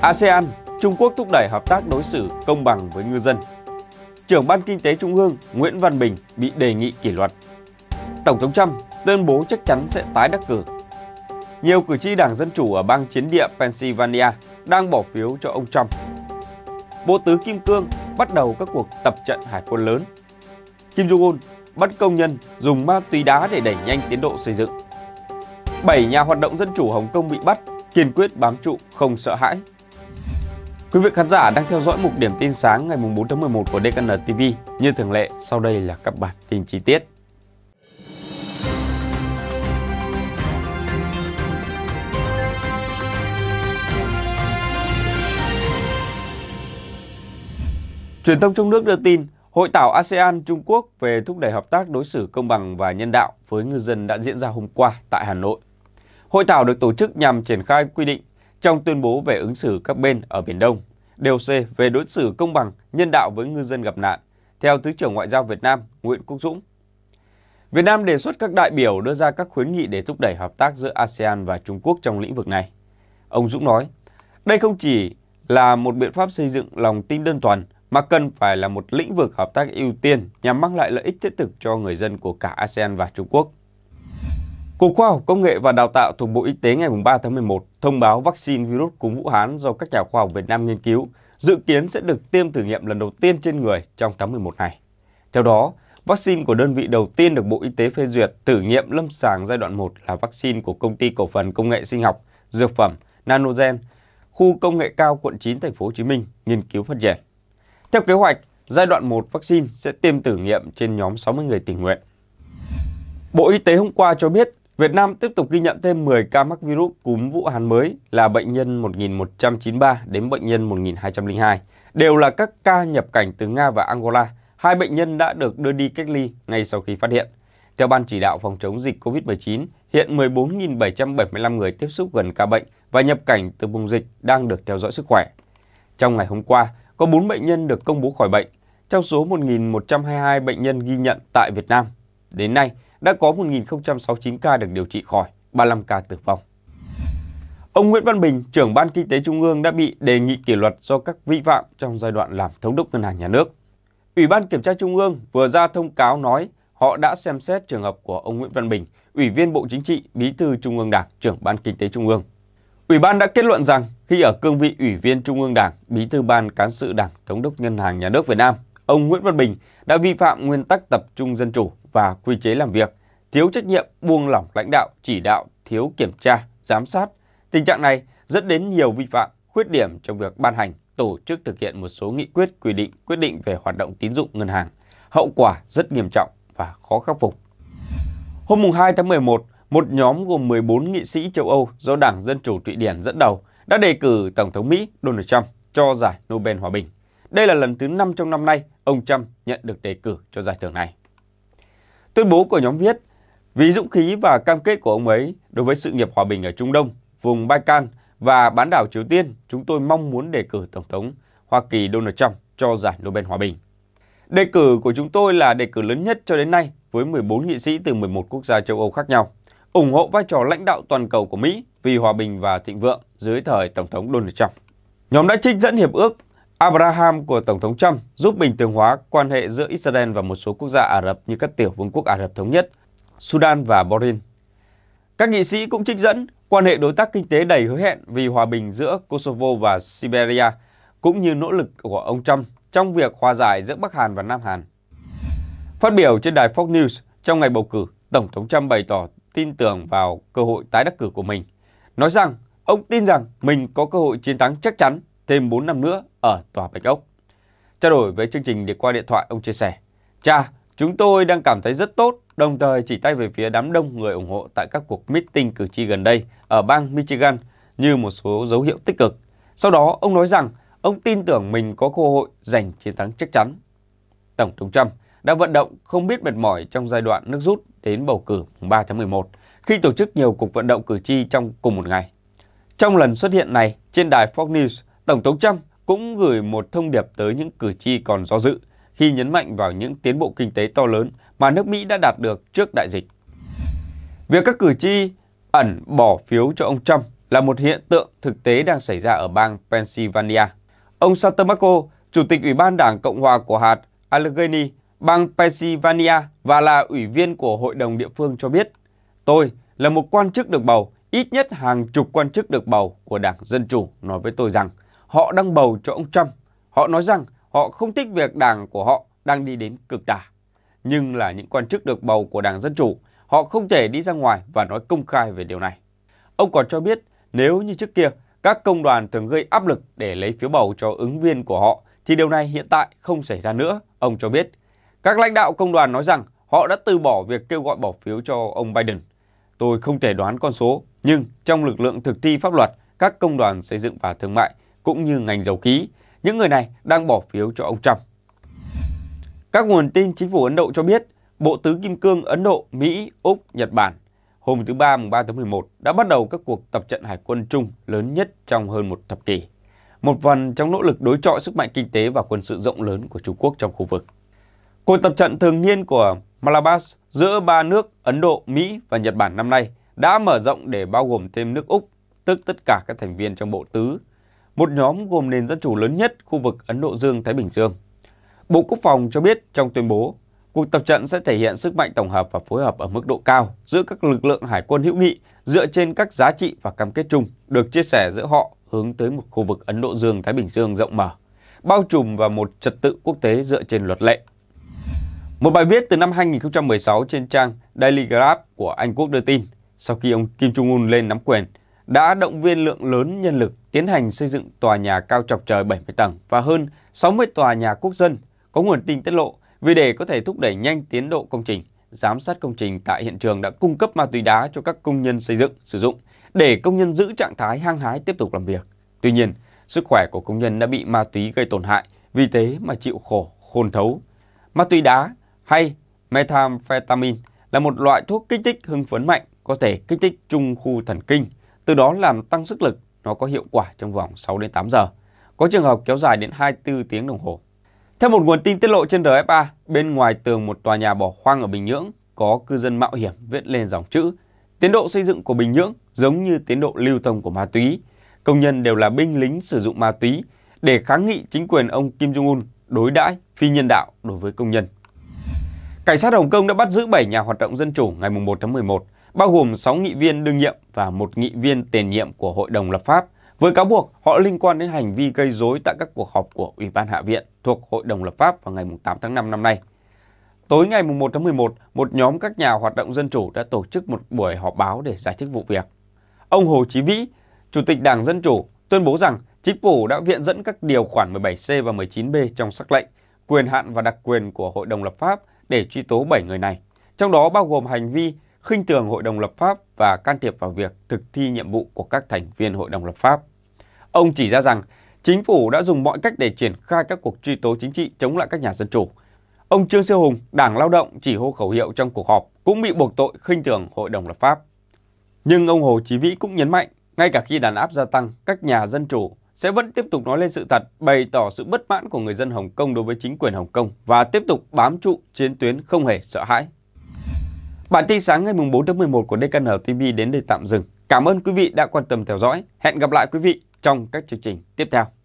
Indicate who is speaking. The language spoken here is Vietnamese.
Speaker 1: ASEAN, Trung Quốc thúc đẩy hợp tác đối xử công bằng với ngư dân. Trưởng Ban Kinh tế Trung ương Nguyễn Văn Bình bị đề nghị kỷ luật. Tổng thống Trump tuyên bố chắc chắn sẽ tái đắc cử. Nhiều cử tri Đảng Dân Chủ ở bang chiến địa Pennsylvania đang bỏ phiếu cho ông Trump. Bộ tứ Kim Cương bắt đầu các cuộc tập trận hải quân lớn. Kim Jong-un bắt công nhân dùng ma túy đá để đẩy nhanh tiến độ xây dựng. Bảy nhà hoạt động dân chủ Hồng Kông bị bắt, kiên quyết bám trụ, không sợ hãi, Quý vị khán giả đang theo dõi mục điểm tin sáng ngày 4 tháng 11 của DKN TV. Như thường lệ, sau đây là các bản tin chi tiết. Truyền thông trong nước đưa tin, Hội thảo ASEAN Trung Quốc về thúc đẩy hợp tác đối xử công bằng và nhân đạo với ngư dân đã diễn ra hôm qua tại Hà Nội. Hội thảo được tổ chức nhằm triển khai quy định trong tuyên bố về ứng xử các bên ở Biển Đông, DOC về đối xử công bằng, nhân đạo với ngư dân gặp nạn, theo Thứ trưởng Ngoại giao Việt Nam Nguyễn Quốc Dũng. Việt Nam đề xuất các đại biểu đưa ra các khuyến nghị để thúc đẩy hợp tác giữa ASEAN và Trung Quốc trong lĩnh vực này. Ông Dũng nói, đây không chỉ là một biện pháp xây dựng lòng tin đơn thuần, mà cần phải là một lĩnh vực hợp tác ưu tiên nhằm mang lại lợi ích thiết thực cho người dân của cả ASEAN và Trung Quốc. Cục Khoa học Công nghệ và Đào tạo thuộc Bộ Y tế ngày 3 tháng 11 thông báo vaccine virus cúm Vũ Hán do các nhà khoa học Việt Nam nghiên cứu dự kiến sẽ được tiêm thử nghiệm lần đầu tiên trên người trong tháng 11 này. Theo đó, vaccine của đơn vị đầu tiên được Bộ Y tế phê duyệt thử nghiệm lâm sàng giai đoạn 1 là vaccine của Công ty Cổ phần Công nghệ Sinh học, Dược phẩm, Nanogen, khu công nghệ cao quận 9 thành phố Hồ Chí Minh nghiên cứu phát triển. Theo kế hoạch, giai đoạn 1 vaccine sẽ tiêm thử nghiệm trên nhóm 60 người tình nguyện. Bộ Y tế hôm qua cho biết Việt Nam tiếp tục ghi nhận thêm 10 ca mắc virus cúm Vũ Hán mới là bệnh nhân 1193 đến bệnh nhân 1202, đều là các ca nhập cảnh từ Nga và Angola. Hai bệnh nhân đã được đưa đi cách ly ngay sau khi phát hiện. Theo Ban chỉ đạo phòng chống dịch COVID-19, hiện 14.775 người tiếp xúc gần ca bệnh và nhập cảnh từ vùng dịch đang được theo dõi sức khỏe. Trong ngày hôm qua, có 4 bệnh nhân được công bố khỏi bệnh, trong số 1.122 bệnh nhân ghi nhận tại Việt Nam. Đến nay, đã có 1.069 ca được điều trị khỏi, 35 ca tử vong. Ông Nguyễn Văn Bình, trưởng Ban Kinh tế Trung ương đã bị đề nghị kỷ luật do các vi phạm trong giai đoạn làm thống đốc ngân hàng nhà nước. Ủy ban Kiểm tra Trung ương vừa ra thông cáo nói họ đã xem xét trường hợp của ông Nguyễn Văn Bình, Ủy viên Bộ Chính trị, Bí thư Trung ương Đảng, trưởng Ban Kinh tế Trung ương. Ủy ban đã kết luận rằng khi ở cương vị Ủy viên Trung ương Đảng, Bí thư Ban Cán sự Đảng, Thống đốc Ngân hàng Nhà nước Việt Nam, ông Nguyễn Văn Bình đã vi phạm nguyên tắc tập trung dân chủ và quy chế làm việc, thiếu trách nhiệm buông lỏng lãnh đạo, chỉ đạo, thiếu kiểm tra, giám sát. Tình trạng này dẫn đến nhiều vi phạm, khuyết điểm trong việc ban hành, tổ chức thực hiện một số nghị quyết, quy định, quyết định về hoạt động tín dụng ngân hàng. Hậu quả rất nghiêm trọng và khó khắc phục. Hôm 2 tháng 11, một nhóm gồm 14 nghị sĩ châu Âu do Đảng Dân Chủ Thụy Điển dẫn đầu đã đề cử Tổng thống Mỹ Donald Trump cho giải Nobel Hòa Bình. Đây là lần thứ 5 trong năm nay ông Trump nhận được đề cử cho giải thưởng này. Tuyên bố của nhóm viết vì dũng khí và cam kết của ông ấy đối với sự nghiệp hòa bình ở Trung Đông, vùng Balkan và bán đảo Triều Tiên, chúng tôi mong muốn đề cử Tổng thống Hoa Kỳ Donald Trump cho giải Nobel Hòa bình. Đề cử của chúng tôi là đề cử lớn nhất cho đến nay với 14 nghị sĩ từ 11 quốc gia châu Âu khác nhau, ủng hộ vai trò lãnh đạo toàn cầu của Mỹ vì hòa bình và thịnh vượng dưới thời Tổng thống Donald Trump. Nhóm đã trích dẫn hiệp ước Abraham của Tổng thống Trump giúp bình thường hóa quan hệ giữa Israel và một số quốc gia Ả Rập như các tiểu vương quốc Ả Rập Thống Nhất, Sudan và Bahrain. Các nghị sĩ cũng trích dẫn quan hệ đối tác kinh tế đầy hứa hẹn vì hòa bình giữa Kosovo và Siberia, cũng như nỗ lực của ông Trump trong việc hòa giải giữa Bắc Hàn và Nam Hàn. Phát biểu trên đài Fox News trong ngày bầu cử, Tổng thống Trump bày tỏ tin tưởng vào cơ hội tái đắc cử của mình, nói rằng ông tin rằng mình có cơ hội chiến thắng chắc chắn thêm 4 năm nữa ở Tòa Bạch Ốc. Trao đổi với chương trình để qua điện thoại, ông chia sẻ, Cha, chúng tôi đang cảm thấy rất tốt, đồng thời chỉ tay về phía đám đông người ủng hộ tại các cuộc meeting cử tri gần đây ở bang Michigan như một số dấu hiệu tích cực. Sau đó, ông nói rằng ông tin tưởng mình có cơ hội giành chiến thắng chắc chắn. Tổng thống Trump đã vận động không biết mệt mỏi trong giai đoạn nước rút đến bầu cử 3 tháng 11 khi tổ chức nhiều cuộc vận động cử tri trong cùng một ngày. Trong lần xuất hiện này, trên đài Fox News, Tổng thống Trump cũng gửi một thông điệp tới những cử tri còn do dự khi nhấn mạnh vào những tiến bộ kinh tế to lớn mà nước Mỹ đã đạt được trước đại dịch. Việc các cử tri ẩn bỏ phiếu cho ông Trump là một hiện tượng thực tế đang xảy ra ở bang Pennsylvania. Ông Santamaco, Chủ tịch Ủy ban Đảng Cộng hòa của hạt Allegheny, bang Pennsylvania và là ủy viên của hội đồng địa phương cho biết, tôi là một quan chức được bầu, ít nhất hàng chục quan chức được bầu của Đảng Dân Chủ nói với tôi rằng họ đang bầu cho ông Trump. Họ nói rằng họ không thích việc đảng của họ đang đi đến cực tả. Nhưng là những quan chức được bầu của Đảng Dân Chủ, họ không thể đi ra ngoài và nói công khai về điều này. Ông còn cho biết nếu như trước kia các công đoàn thường gây áp lực để lấy phiếu bầu cho ứng viên của họ thì điều này hiện tại không xảy ra nữa, ông cho biết. Các lãnh đạo công đoàn nói rằng họ đã từ bỏ việc kêu gọi bỏ phiếu cho ông Biden. Tôi không thể đoán con số, nhưng trong lực lượng thực thi pháp luật, các công đoàn xây dựng và thương mại cũng như ngành dầu khí. Những người này đang bỏ phiếu cho ông Trump. Các nguồn tin chính phủ Ấn Độ cho biết, Bộ Tứ Kim Cương Ấn Độ, Mỹ, Úc, Nhật Bản hôm thứ Ba mùng 3 tháng 11 đã bắt đầu các cuộc tập trận hải quân chung lớn nhất trong hơn một thập kỷ. Một phần trong nỗ lực đối chọi sức mạnh kinh tế và quân sự rộng lớn của Trung Quốc trong khu vực. Cuộc tập trận thường niên của Malabas giữa ba nước Ấn Độ, Mỹ và Nhật Bản năm nay đã mở rộng để bao gồm thêm nước Úc, tức tất cả các thành viên trong bộ tứ một nhóm gồm nền dân chủ lớn nhất khu vực Ấn Độ Dương-Thái Bình Dương. Bộ Quốc phòng cho biết trong tuyên bố, cuộc tập trận sẽ thể hiện sức mạnh tổng hợp và phối hợp ở mức độ cao giữa các lực lượng hải quân hữu nghị dựa trên các giá trị và cam kết chung được chia sẻ giữa họ hướng tới một khu vực Ấn Độ Dương-Thái Bình Dương rộng mở, bao trùm và một trật tự quốc tế dựa trên luật lệ. Một bài viết từ năm 2016 trên trang Daily Graph của Anh Quốc đưa tin, sau khi ông Kim Jong-un lên nắm quyền, đã động viên lượng lớn nhân lực tiến hành xây dựng tòa nhà cao chọc trời 70 tầng và hơn 60 tòa nhà quốc dân có nguồn tin tiết lộ vì để có thể thúc đẩy nhanh tiến độ công trình, giám sát công trình tại hiện trường đã cung cấp ma túy đá cho các công nhân xây dựng sử dụng để công nhân giữ trạng thái hăng hái tiếp tục làm việc. Tuy nhiên, sức khỏe của công nhân đã bị ma túy gây tổn hại, vì thế mà chịu khổ, khôn thấu. Ma túy đá hay methamphetamine là một loại thuốc kích thích hưng phấn mạnh có thể kích thích trung khu thần kinh, từ đó làm tăng sức lực nó có hiệu quả trong vòng 6 đến 8 giờ. Có trường hợp kéo dài đến 24 tiếng đồng hồ. Theo một nguồn tin tiết lộ trên RFA, bên ngoài tường một tòa nhà bỏ hoang ở Bình Nhưỡng có cư dân mạo hiểm viết lên dòng chữ Tiến độ xây dựng của Bình Nhưỡng giống như tiến độ lưu thông của ma túy. Công nhân đều là binh lính sử dụng ma túy để kháng nghị chính quyền ông Kim Jong-un đối đãi phi nhân đạo đối với công nhân. Cảnh sát Hồng Kông đã bắt giữ 7 nhà hoạt động dân chủ ngày 1 tháng 11 bao gồm 6 nghị viên đương nhiệm và một nghị viên tiền nhiệm của Hội đồng lập pháp, với cáo buộc họ liên quan đến hành vi gây rối tại các cuộc họp của Ủy ban Hạ viện thuộc Hội đồng lập pháp vào ngày 8 tháng 5 năm nay. Tối ngày 1 tháng 11, một nhóm các nhà hoạt động dân chủ đã tổ chức một buổi họp báo để giải thích vụ việc. Ông Hồ Chí Vĩ, Chủ tịch Đảng Dân Chủ, tuyên bố rằng chính phủ đã viện dẫn các điều khoản 17C và 19B trong sắc lệnh, quyền hạn và đặc quyền của Hội đồng lập pháp để truy tố 7 người này, trong đó bao gồm hành vi khinh thường Hội đồng lập pháp và can thiệp vào việc thực thi nhiệm vụ của các thành viên Hội đồng lập pháp. Ông chỉ ra rằng chính phủ đã dùng mọi cách để triển khai các cuộc truy tố chính trị chống lại các nhà dân chủ. Ông Trương Siêu Hùng, Đảng Lao động chỉ hô khẩu hiệu trong cuộc họp cũng bị buộc tội khinh thường Hội đồng lập pháp. Nhưng ông Hồ Chí Vĩ cũng nhấn mạnh, ngay cả khi đàn áp gia tăng, các nhà dân chủ sẽ vẫn tiếp tục nói lên sự thật, bày tỏ sự bất mãn của người dân Hồng Kông đối với chính quyền Hồng Kông và tiếp tục bám trụ chiến tuyến không hề sợ hãi. Bản tin sáng ngày 4 tháng 11 của DKN TV đến đây tạm dừng. Cảm ơn quý vị đã quan tâm theo dõi. Hẹn gặp lại quý vị trong các chương trình tiếp theo.